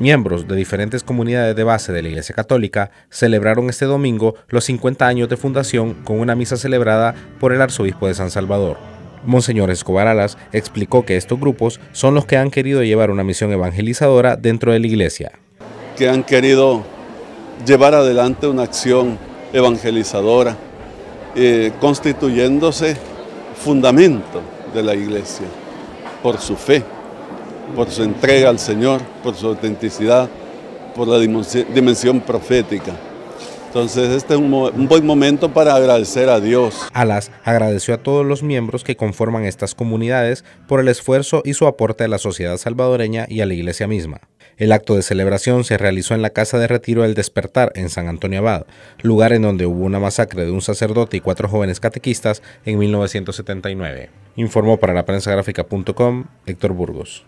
Miembros de diferentes comunidades de base de la Iglesia Católica celebraron este domingo los 50 años de fundación con una misa celebrada por el arzobispo de San Salvador. Monseñor Escobar Alas explicó que estos grupos son los que han querido llevar una misión evangelizadora dentro de la Iglesia. Que han querido llevar adelante una acción evangelizadora, eh, constituyéndose fundamento de la Iglesia por su fe por su entrega al Señor, por su autenticidad, por la dimensión, profética. Entonces este es un, buen momento para agradecer a Dios. Alas agradeció a todos los miembros que conforman estas comunidades por el esfuerzo y su aporte a la sociedad salvadoreña y a la iglesia misma. El acto de celebración se realizó en la Casa de Retiro del Despertar en San Antonio Abad, lugar en donde hubo una masacre de un sacerdote y cuatro jóvenes catequistas en 1979. Informó para la prensa Héctor Burgos.